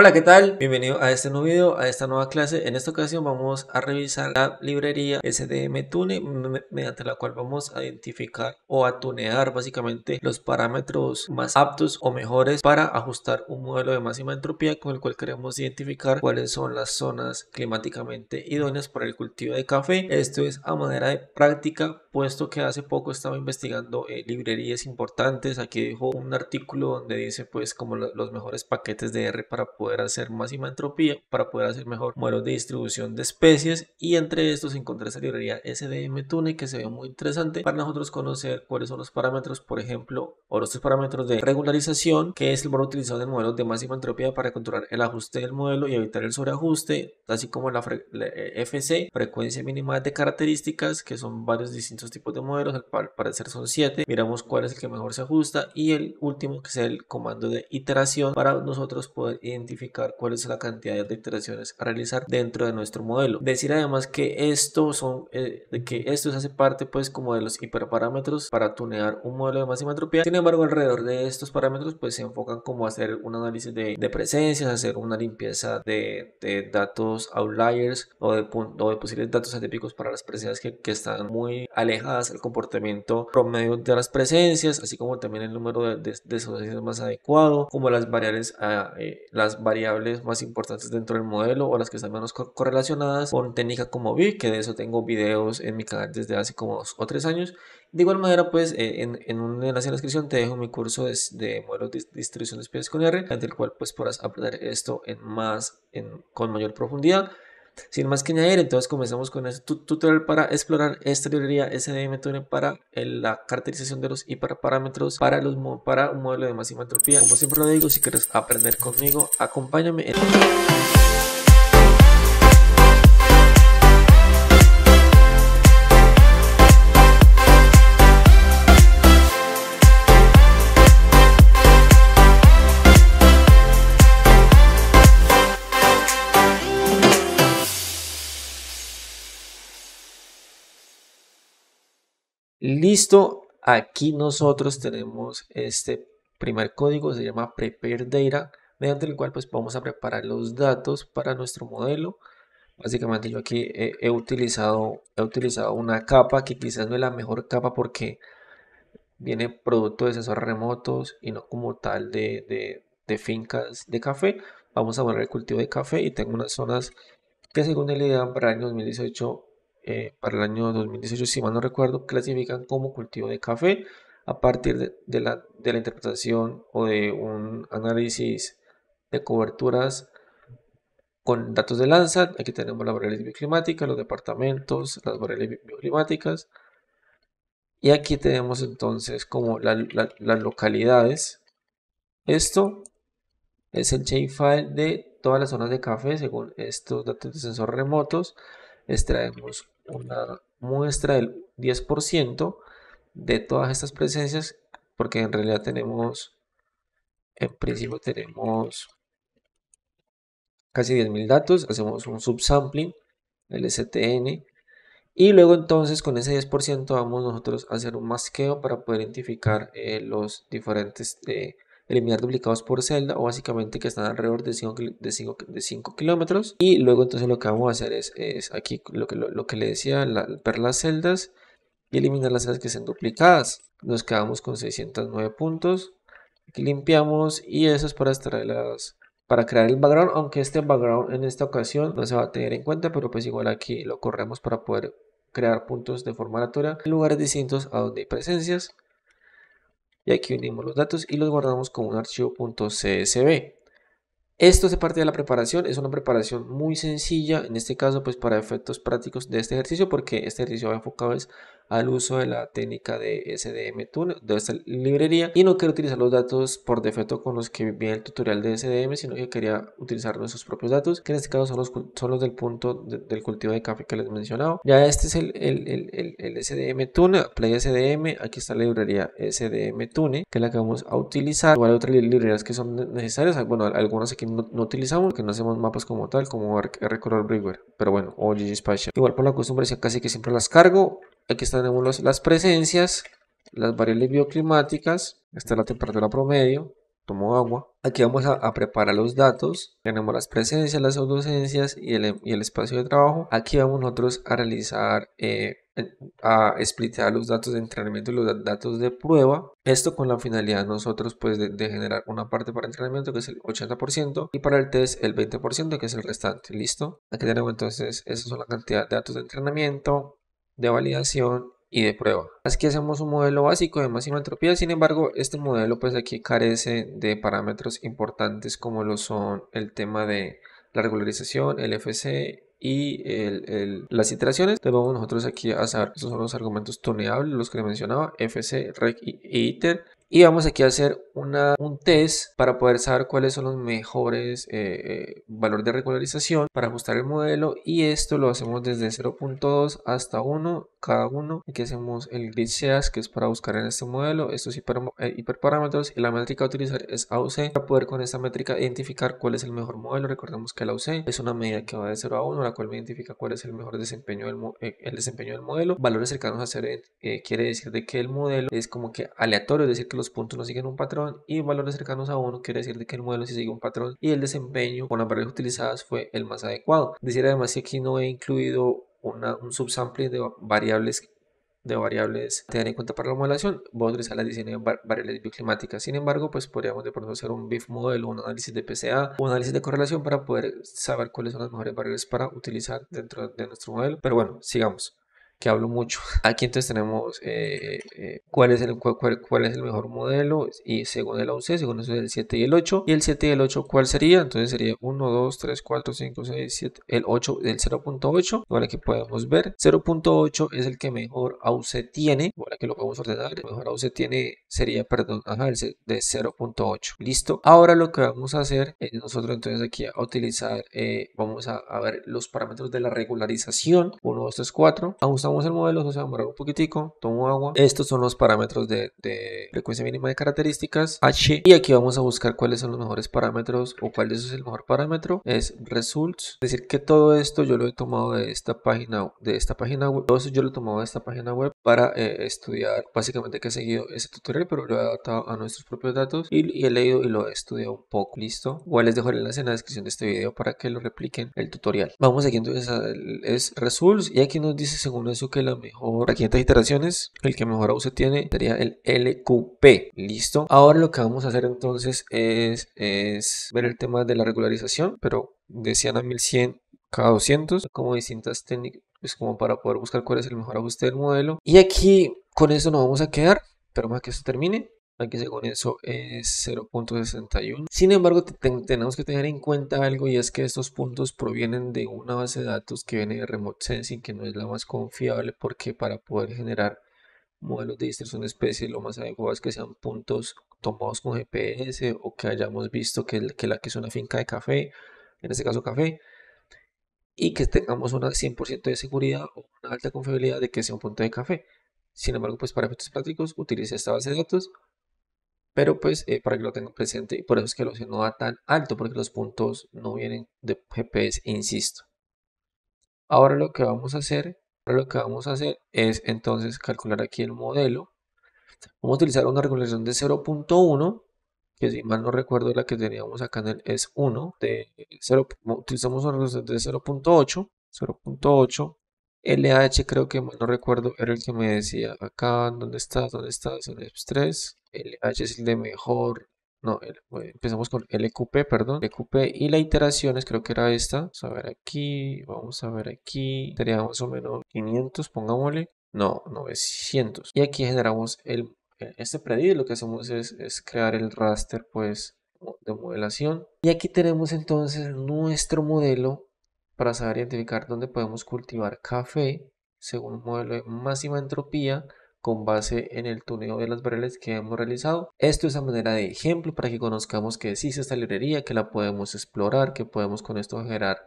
Hola, ¿qué tal? Bienvenido a este nuevo video, a esta nueva clase. En esta ocasión vamos a revisar la librería SDM Tune mediante la cual vamos a identificar o a tunear básicamente los parámetros más aptos o mejores para ajustar un modelo de máxima entropía con el cual queremos identificar cuáles son las zonas climáticamente idóneas para el cultivo de café. Esto es a manera de práctica puesto que hace poco estaba investigando eh, librerías importantes. Aquí dijo un artículo donde dice pues como los mejores paquetes de R para poder poder hacer máxima entropía, para poder hacer mejor modelos de distribución de especies y entre estos encontré esa librería SDM Tune que se ve muy interesante para nosotros conocer cuáles son los parámetros, por ejemplo, o los parámetros de regularización, que es el valor utilizado en modelos de máxima entropía para controlar el ajuste del modelo y evitar el sobreajuste, así como la, la eh, FC, frecuencia mínima de características, que son varios distintos tipos de modelos, al ser son 7, miramos cuál es el que mejor se ajusta y el último que es el comando de iteración para nosotros poder identificar cuál es la cantidad de iteraciones a realizar dentro de nuestro modelo. Decir además que esto son eh, de que esto hace parte pues como de los hiperparámetros para tunear un modelo de máxima entropía Sin embargo, alrededor de estos parámetros pues se enfocan como hacer un análisis de, presencias, hacer una limpieza de, datos outliers o de, posibles datos atípicos para las presencias que, están muy alejadas del comportamiento promedio de las presencias, así como también el número de, de, más adecuado, como las variables, ah, eh, las variables más importantes dentro del modelo o las que están menos correlacionadas con técnica como vi que de eso tengo videos en mi canal desde hace como dos o tres años. De igual manera, pues eh, en, un enlace en la descripción te dejo mi curso de, modelos de distribución de especies con R, ante el cual pues podrás aprender esto en más, con mayor profundidad. Sin más que añadir, entonces comenzamos con este tutorial para explorar esta librería SDM Tune para la caracterización de los hiperparámetros para, los, para un modelo de máxima entropía. Como siempre lo digo, si quieres aprender conmigo, acompáñame. En... Listo, aquí nosotros tenemos este primer código, se llama prepare data, mediante el cual pues vamos a preparar los datos para nuestro modelo. Básicamente yo aquí he, utilizado, he utilizado una capa que quizás no es la mejor capa porque viene producto de sensores remotos y no como tal de, de, fincas de café. Vamos a poner el cultivo de café y tengo unas zonas que según el idea para el año 2018 eh, para el año 2018, si mal no recuerdo, clasifican como cultivo de café a partir de, la, interpretación o de un análisis de coberturas con datos de Landsat, aquí tenemos las variables bioclimáticas, los departamentos, las variables bioclimáticas. Y aquí tenemos entonces como las localidades. Esto es el shapefile de todas las zonas de café según estos datos de sensores remotos extraemos una muestra del 10% de todas estas presencias, porque en realidad tenemos, en principio tenemos casi 10.000 datos, hacemos un subsampling, el STN, y luego entonces con ese 10% vamos nosotros a hacer un masqueo para poder identificar eh, los diferentes eh, eliminar duplicados por celda o básicamente que están alrededor de 5 de de kilómetros y luego entonces lo que vamos a hacer es, es aquí lo que, lo, que le decía ver las celdas y eliminar las celdas que sean duplicadas nos quedamos con 609 puntos aquí limpiamos y eso es para extraer las para crear el background, aunque este background en esta ocasión no se va a tener en cuenta, pero pues igual aquí lo corremos para poder crear puntos de forma natural en lugares distintos a donde hay presencias y aquí unimos los datos y los guardamos como un archivo .csv. Esto se parte de la preparación, es una preparación muy sencilla, en este caso pues para efectos prácticos de este ejercicio, porque este ejercicio va enfocado es al uso de la técnica de SDM Tune de esta librería y no quiero utilizar los datos por defecto con los que viene el tutorial de SDM, sino que quería utilizar nuestros propios datos, que en este caso son los, del punto del cultivo de café que les he mencionado. Ya este es el, el SDM Tune, Play SDM, aquí está la librería SDM Tune, que es la que vamos a utilizar, igual hay otras librerías que son necesarias, bueno, algunas aquí no, utilizamos, que no hacemos mapas como tal, como Recolor Brewer, pero bueno, o GGSpatial. Igual por la costumbre, casi que siempre las cargo. Aquí tenemos las presencias, las variables bioclimáticas, esta es la temperatura promedio, tomo agua. Aquí vamos a, preparar los datos, tenemos las presencias, las ausencias em, y el, espacio de trabajo. Aquí vamos nosotros a realizar eh, a explicar los datos de entrenamiento y los datos de prueba. Esto con la finalidad nosotros pues de, generar una parte para entrenamiento que es el 80% y para el test el 20% que es el restante. ¿Listo? Aquí tenemos entonces, esa son la cantidad de datos de entrenamiento, de validación y de prueba. Así que hacemos un modelo básico de máxima entropía, sin embargo este modelo pues aquí carece de parámetros importantes como lo son el tema de la regularización, el FC y las iteraciones. Entonces vamos nosotros aquí a saber, esos son los argumentos tuneables, los que mencionaba, fc, rec y iter. Y vamos aquí a hacer una, un test para poder saber cuáles son los mejores eh, eh, valores de regularización para ajustar el modelo. Y esto lo hacemos desde 0.2 hasta 1, cada uno. Aquí hacemos el grid seas que es para buscar en este modelo. Estos hiper, eh, hiperparámetros y la métrica a utilizar es AUC para poder con esta métrica identificar cuál es el mejor modelo. Recordemos que el AUC es una medida que va de 0 a 1, la cual me identifica cuál es el mejor desempeño del, el desempeño del modelo. Valores cercanos a 0 quiere decir de que el modelo es como que aleatorio, es decir, que los puntos no siguen un patrón y valores cercanos a 1 quiere decir que el modelo sí sigue un patrón y el desempeño con las variables utilizadas fue el más adecuado. Decir además que aquí no he incluido un subsample de variables de variables tener en cuenta para la modelación, voy a utilizar las de variables bioclimáticas. Sin embargo, pues podríamos de pronto hacer un BIF modelo, un análisis de PCA, un análisis de correlación para poder saber cuáles son las mejores variables para utilizar dentro de nuestro modelo. Pero bueno, sigamos que hablo mucho. Aquí entonces tenemos eh, eh, cuál, es el, cuál, es el mejor modelo y según el AUC, según es el 7 y el 8. Y el 7 y el 8, ¿cuál sería? Entonces sería 1, 2, 3, 4, 5, 6, 7, el 8, el 0.8, ahora que podemos ver. 0.8 es el que mejor AUC tiene, ahora que lo podemos ordenar. El mejor AUC tiene sería, perdón, ajá, el de 0.8. Listo. Ahora lo que vamos a hacer es nosotros entonces aquí a utilizar, eh, vamos a, a, ver los parámetros de la regularización. 1, 2, 3, 4. a vamos el modelo, eso se va a demorar un poquitico. Tomo agua. Estos son los parámetros de, frecuencia mínima de características, H. Y aquí vamos a buscar cuáles son los mejores parámetros o cuál es el mejor parámetro. Es results. Es decir, que todo esto yo lo he tomado de esta página, de esta página web. Todo eso yo lo he tomado de esta página web para eh, estudiar básicamente que he seguido ese tutorial, pero lo he adaptado a nuestros propios datos y, he leído y lo he estudiado un poco. Listo. Igual les dejo el enlace en la descripción de este video para que lo repliquen el tutorial. Vamos aquí entonces a, es results y aquí nos dice según que la mejor, aquí en iteraciones, el que mejor ajuste tiene sería el LQP. Listo. Ahora lo que vamos a hacer entonces es, ver el tema de la regularización, pero decían a 1100 cada 200, como distintas técnicas, pues, como para poder buscar cuál es el mejor ajuste del modelo. Y aquí con eso nos vamos a quedar. pero más que esto termine. Aquí según eso es 0.61. Sin embargo, tenemos que tener en cuenta algo y es que estos puntos provienen de una base de datos que viene de Remote Sensing, que no es la más confiable porque para poder generar modelos de distribución de especie lo más adecuado es que sean puntos tomados con GPS o que hayamos visto que, que la que es una finca de café, en este caso café, y que tengamos una 100% de seguridad o una alta confiabilidad de que sea un punto de café. Sin embargo, pues para efectos prácticos utilice esta base de datos pero pues eh, para que lo tengan presente y por eso es que el océano va tan alto porque los puntos no vienen de GPS, insisto. Ahora lo que vamos a hacer, ahora lo que vamos a hacer es entonces calcular aquí el modelo. Vamos a utilizar una regulación de 0.1 que si mal no recuerdo la que teníamos acá en el e s 1 de 0, utilizamos una regulación de 0.8 0.8 LH creo que mal no recuerdo era el que me decía acá dónde estás dónde estás en 3 e LH es el de mejor, no, empezamos con LQP, e perdón, LQP e y la iteración es creo que era esta, vamos a ver aquí, vamos a ver aquí, sería más o menos 500, pongámosle, no, 900, y aquí generamos el, este predí lo que hacemos es, es crear el raster, pues, de modelación, y aquí tenemos entonces nuestro modelo para saber identificar dónde podemos cultivar café según un modelo de máxima entropía con base en el tuneo de las variables que hemos realizado. Esto es a manera de ejemplo para que conozcamos que existe esta librería, que la podemos explorar, que podemos con esto generar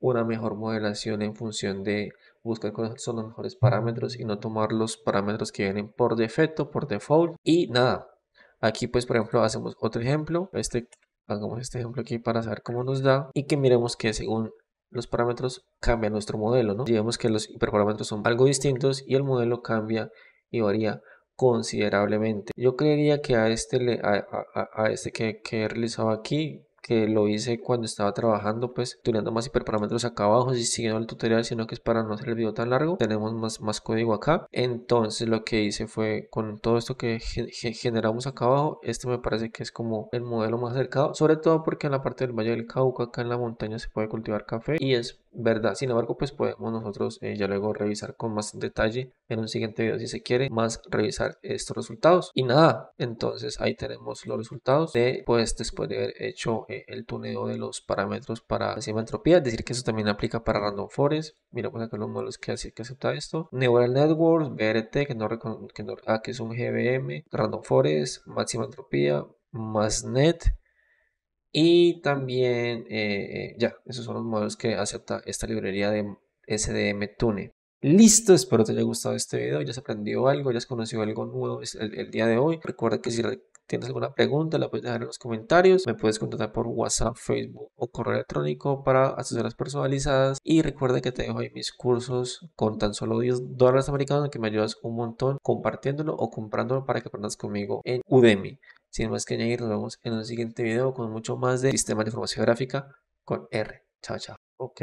una mejor modelación en función de buscar cuáles son los mejores parámetros y no tomar los parámetros que vienen por defecto, por default y nada. Aquí pues por ejemplo hacemos otro ejemplo, este, hagamos este ejemplo aquí para saber cómo nos da y que miremos que según los parámetros cambia nuestro modelo, ¿no? Digamos que los hiperparámetros son algo distintos y el modelo cambia varía considerablemente. Yo creería que a este, a, este que, he realizado aquí que lo hice cuando estaba trabajando, pues tuneando más hiperparámetros acá abajo, y siguiendo el tutorial, sino que es para no hacer el video tan largo, tenemos más, código acá. Entonces lo que hice fue con todo esto que generamos acá abajo, este me parece que es como el modelo más acercado, sobre todo porque en la parte del Valle del Cauca, acá en la montaña se puede cultivar café y es verdad. Sin embargo, pues podemos nosotros eh, ya luego revisar con más detalle en un siguiente video si se quiere, más revisar estos resultados. Y nada, entonces ahí tenemos los resultados de, pues después de haber hecho eh, el tuneo de los parámetros para la entropía, es decir que eso también aplica para Random Forest. pues acá los modelos que, que acepta esto. Neural Networks, BRT, que no, que no ah, que es un GBM, Random Forest, máxima entropía, más net y también, eh, eh, ya, esos son los modelos que acepta esta librería de SDM Tune. Listo, espero te haya gustado este video, ya se aprendió algo, ya has conocido algo nuevo el día de hoy. Recuerda que si tienes alguna pregunta, la puedes dejar en los comentarios. Me puedes contactar por WhatsApp, Facebook o correo electrónico para asesoras personalizadas. Y recuerda que te dejo ahí mis cursos con tan solo 10 dólares americanos, que me ayudas un montón compartiéndolo o comprándolo para que aprendas conmigo en Udemy. Sin más que añadir, nos vemos en un siguiente video con mucho más de sistema de información gráfica con R. Chao, chao. Ok.